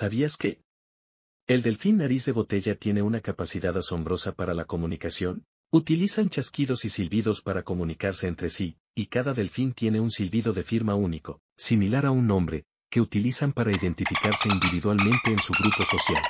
¿Sabías que? El delfín nariz de botella tiene una capacidad asombrosa para la comunicación. Utilizan chasquidos y silbidos para comunicarse entre sí, y cada delfín tiene un silbido de firma único, similar a un nombre, que utilizan para identificarse individualmente en su grupo social.